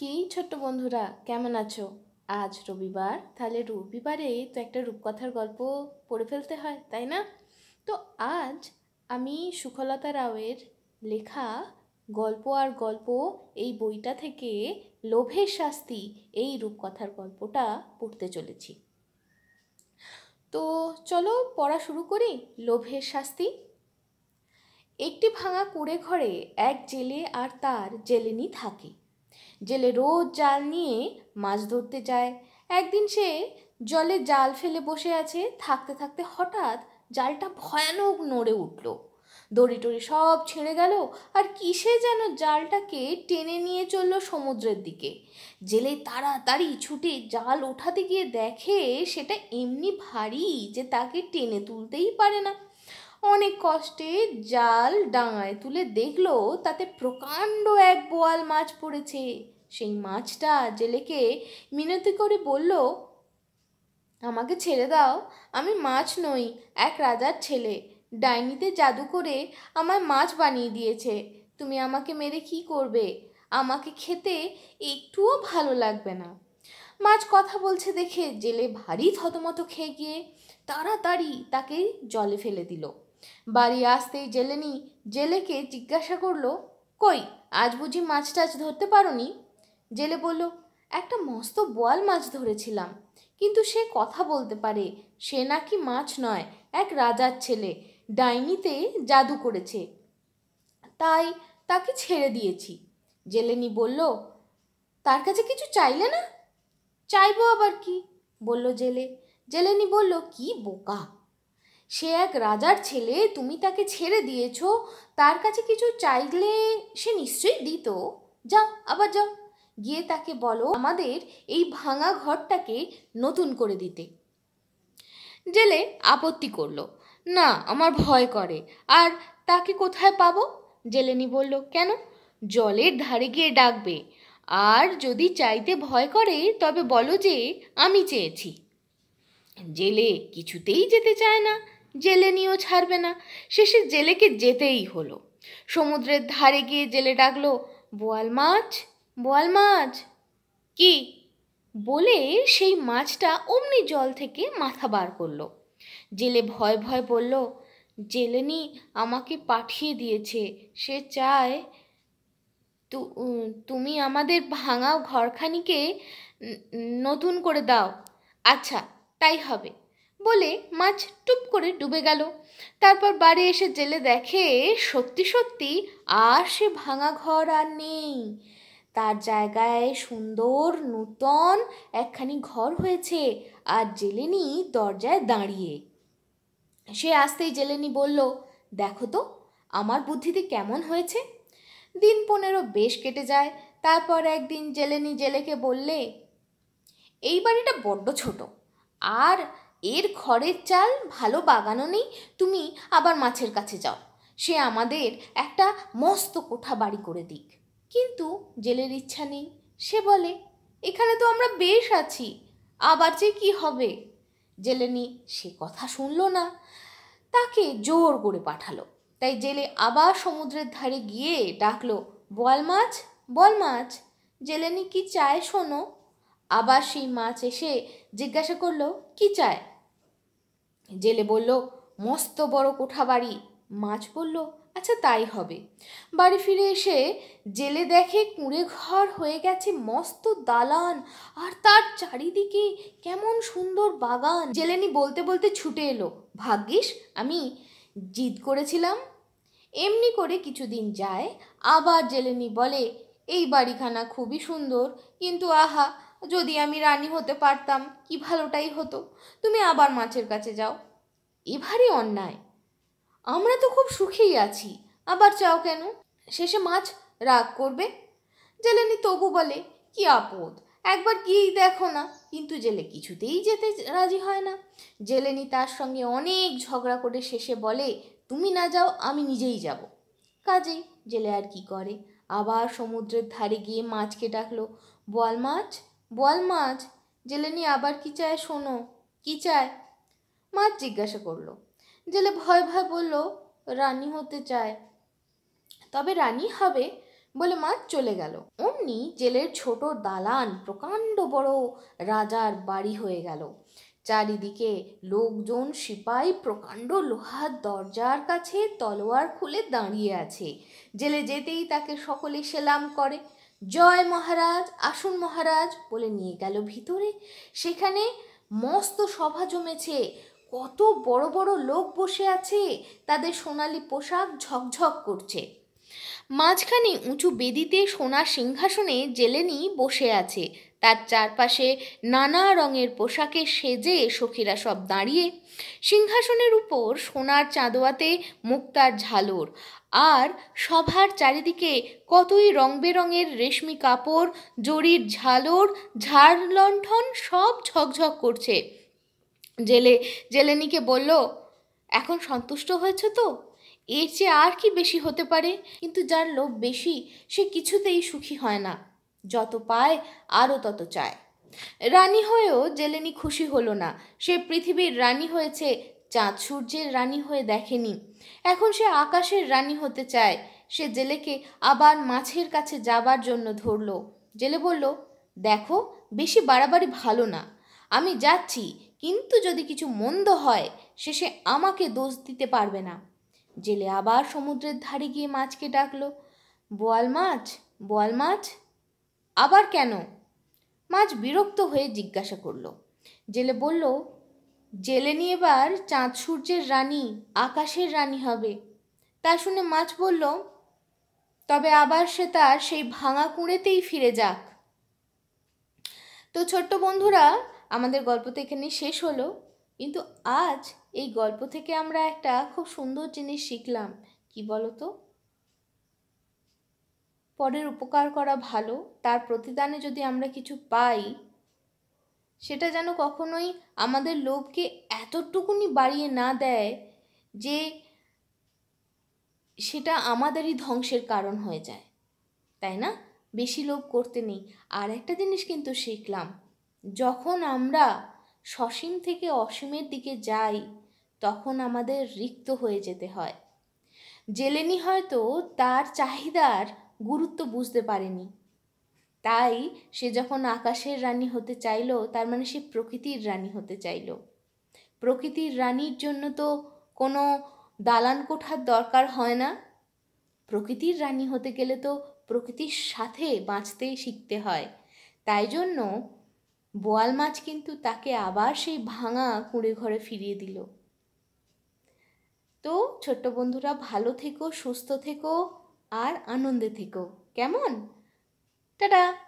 কি ছোট্ট বন্ধুরা কেমন আছো আজ রবিবার তাহলে রবিবারে তো একটা রূপকথার গল্প পড়ে ফেলতে হয় তাই না তো আজ আমি সুখলতা রাওয়ের লেখা গল্প আর গল্প এই বইটা থেকে লোভের শাস্তি এই রূপকথার গল্পটা পড়তে চলেছি তো চলো পড়া শুরু করি লোভের শাস্তি একটি ভাঙা কুড়ে ঘরে এক জেলে আর তার জেলেনি থাকে জেলে রোজ জাল নিয়ে মাছ ধরতে যায় একদিন সে জলে জাল ফেলে বসে আছে থাকতে থাকতে হঠাৎ জালটা ভয়ানক নড়ে উঠল দড়ি টড়ি সব ছিঁড়ে গেল আর কিসে যেন জালটাকে টেনে নিয়ে চলল সমুদ্রের দিকে জেলে তাড়াতাড়ি ছুটে জাল ওঠাতে গিয়ে দেখে সেটা এমনি ভারী যে তাকে টেনে তুলতেই পারে না অনেক কষ্টে জাল ডাঙায় তুলে দেখল তাতে প্রকাণ্ড এক বোয়াল মাছ পড়েছে সেই মাছটা জেলেকে মিনতি করে বলল আমাকে ছেড়ে দাও আমি মাছ নই এক রাজার ছেলে ডাইনিতে জাদু করে আমার মাছ বানিয়ে দিয়েছে তুমি আমাকে মেরে কি করবে আমাকে খেতে একটুও ভালো লাগবে না মাছ কথা বলছে দেখে জেলে ভারী থতমত খেয়ে গিয়ে তাড়াতাড়ি তাকে জলে ফেলে দিল বাড়ি আসতেই জেলেনি জেলেকে জিজ্ঞাসা করলো কই আজ বুঝি মাছ টাছ ধরতে পারোনি জেলে বলল একটা মস্ত বোয়াল মাছ ধরেছিলাম কিন্তু সে কথা বলতে পারে সে নাকি মাছ নয় এক রাজার ছেলে ডাইনিতে জাদু করেছে তাই তাকে ছেড়ে দিয়েছি জেলেনি বলল তার কাছে কিছু চাইলে না চাইবো আবার কি বলল জেলে জেলেনি বলল কি বোকা সে এক রাজার ছেলে তুমি তাকে ছেড়ে দিয়েছ তার কাছে কিছু চাইলে সে নিশ্চয়ই দিত যাও আবার যাও গিয়ে তাকে বলো আমাদের এই ভাঙা ঘরটাকে নতুন করে দিতে জেলে আপত্তি করলো না আমার ভয় করে আর তাকে কোথায় পাবো জেলেনি বলল কেন জলের ধারে গিয়ে ডাকবে আর যদি চাইতে ভয় করে তবে বলো যে আমি চেয়েছি জেলে কিছুতেই যেতে চায় না জেলে নিয়েও ছাড়বে না শেষে জেলেকে যেতেই হলো সমুদ্রের ধারে গিয়ে জেলে ডাকলো বোয়াল মাছ বোয়াল মাছ কি বলে সেই মাছটা অমনি জল থেকে মাথা বার করলো জেলে ভয় ভয় বলল জেলেনি আমাকে পাঠিয়ে দিয়েছে সে চায় তুমি আমাদের ভাঙা ঘরখানিকে নতুন করে দাও আচ্ছা তাই হবে বলে মাছ টুপ করে ডুবে গেল তারপর বাড়ি এসে জেলে দেখে সত্যি সত্যি আর সে ভাঙা ঘর আর নেই তার জায়গায় সুন্দর নূতন একখানি ঘর হয়েছে আর জেলেনি দরজায় দাঁড়িয়ে সে আসতেই জেলেনি বলল দেখো তো আমার বুদ্ধিতে কেমন হয়েছে দিন পনেরো বেশ কেটে যায় তারপর একদিন জেলেনি জেলেকে বললে এই বাড়িটা বড্ড ছোট আর এর খড়ের চাল ভালো বাগানো নেই তুমি আবার মাছের কাছে যাও সে আমাদের একটা মস্ত কোঠা বাড়ি করে দিক কিন্তু জেলের ইচ্ছা নেই সে বলে এখানে তো আমরা বেশ আছি আবার যে কি হবে জেলেনি সে কথা শুনল না তাকে জোর করে পাঠালো তাই জেলে আবার সমুদ্রের ধারে গিয়ে ডাকলো বল মাছ বল মাছ জেলেনি কি চায় শোনো আবার সেই মাছ এসে জিজ্ঞাসা করলো কি চায় জেলে বলল মস্ত বড় কোঠা বাড়ি মাছ বলল আচ্ছা তাই হবে বাড়ি ফিরে এসে জেলে দেখে কুঁড়ে ঘর হয়ে গেছে মস্ত দালান আর তার চারিদিকে কেমন সুন্দর বাগান জেলেনি বলতে বলতে ছুটে এলো ভাগ্যিস আমি জিদ করেছিলাম এমনি করে কিছুদিন যায় আবার জেলেনি বলে এই বাড়িখানা খুবই সুন্দর কিন্তু আহা যদি আমি রানী হতে পারতাম কি ভালোটাই হতো তুমি আবার মাছের কাছে যাও এভারই অন্যায় আমরা তো খুব সুখেই আছি আবার চাও কেন শেষে মাছ রাগ করবে জেলেনি তবু বলে কি আপদ একবার গিয়েই দেখো না কিন্তু জেলে কিছুতেই যেতে রাজি হয় না জেলেনি তার সঙ্গে অনেক ঝগড়া করে শেষে বলে তুমি না যাও আমি নিজেই যাব কাজেই জেলে আর কি করে আবার সমুদ্রের ধারে গিয়ে মাছকে ডাকলো বল মাছ বল মাছ জেলেনি আবার কি চায় শোনো কি চায় মাছ জিজ্ঞাসা করলো জেলে ভয় ভয় বলল রানী হতে চায় তবে রানী হবে বলে মাছ চলে গেল অমনি জেলের ছোট দালান প্রকাণ্ড বড় রাজার বাড়ি হয়ে গেল চারিদিকে লোকজন সিপাই প্রকাণ্ড লোহার দরজার কাছে তলোয়ার খুলে দাঁড়িয়ে আছে জেলে যেতেই তাকে সকলে সেলাম করে জয় মহারাজ আসুন মহারাজ বলে নিয়ে গেল ভিতরে সেখানে মস্ত সভা জমেছে কত বড় বড় লোক বসে আছে তাদের সোনালি পোশাক ঝকঝক করছে মাঝখানে উঁচু বেদিতে সোনা সিংহাসনে জেলেনি বসে আছে তার চারপাশে নানা রঙের পোশাকে সেজে সখীরা সব দাঁড়িয়ে সিংহাসনের উপর সোনার চাঁদোয়াতে মুক্তার ঝালর আর সভার চারিদিকে কতই রং বেরঙের রেশমি কাপড় জরির ঝালর ঝাড় লণ্ঠন সব ঝকঝক করছে জেলে জেলেনিকে বলল এখন সন্তুষ্ট হয়েছে তো এর চেয়ে আর কি বেশি হতে পারে কিন্তু যার লোভ বেশি সে কিছুতেই সুখী হয় না যত পায় আরও তত চায় রানী হয়েও জেলেনি খুশি হলো না সে পৃথিবীর রানী হয়েছে চাঁদ সূর্যের রানী হয়ে দেখেনি এখন সে আকাশের রানী হতে চায় সে জেলেকে আবার মাছের কাছে যাবার জন্য ধরল জেলে বলল দেখো বেশি বাড়াবাড়ি ভালো না আমি যাচ্ছি কিন্তু যদি কিছু মন্দ হয় সে সে আমাকে দোষ দিতে পারবে না জেলে আবার সমুদ্রের ধারে গিয়ে মাছকে ডাকলো বোয়াল মাছ বোয়াল মাছ আবার কেন মাছ বিরক্ত হয়ে জিজ্ঞাসা করলো জেলে বলল জেলেনি এবার চাঁদ সূর্যের রানী আকাশের রানী হবে তা শুনে মাছ বলল তবে আবার সে তার সেই ভাঙা কুঁড়েতেই ফিরে যাক তো ছোট্ট বন্ধুরা আমাদের গল্প তো এখানে শেষ হলো কিন্তু আজ এই গল্প থেকে আমরা একটা খুব সুন্দর জিনিস শিখলাম কি বলতো পরের উপকার করা ভালো তার প্রতিদানে যদি আমরা কিছু পাই সেটা যেন কখনোই আমাদের লোভকে এতটুকুনি বাড়িয়ে না দেয় যে সেটা আমাদেরই ধ্বংসের কারণ হয়ে যায় তাই না বেশি লোভ করতে নেই আর একটা জিনিস কিন্তু শিখলাম যখন আমরা সসীম থেকে অসীমের দিকে যাই তখন আমাদের রিক্ত হয়ে যেতে হয় জেলেনি হয়তো তার চাহিদার গুরুত্ব বুঝতে পারেনি তাই সে যখন আকাশের রানী হতে চাইল তার মানে সে প্রকৃতির রানী হতে চাইল প্রকৃতির রানীর জন্য তো কোনো দালান কোঠার দরকার হয় না প্রকৃতির রানী হতে গেলে তো প্রকৃতির সাথে বাঁচতে শিখতে হয় তাই জন্য বোয়াল মাছ কিন্তু তাকে আবার সেই ভাঙা কুঁড়ে ঘরে ফিরিয়ে দিল তো ছোট্ট বন্ধুরা ভালো থেকো সুস্থ থেকো আর আনন্দে থেকো কেমন t a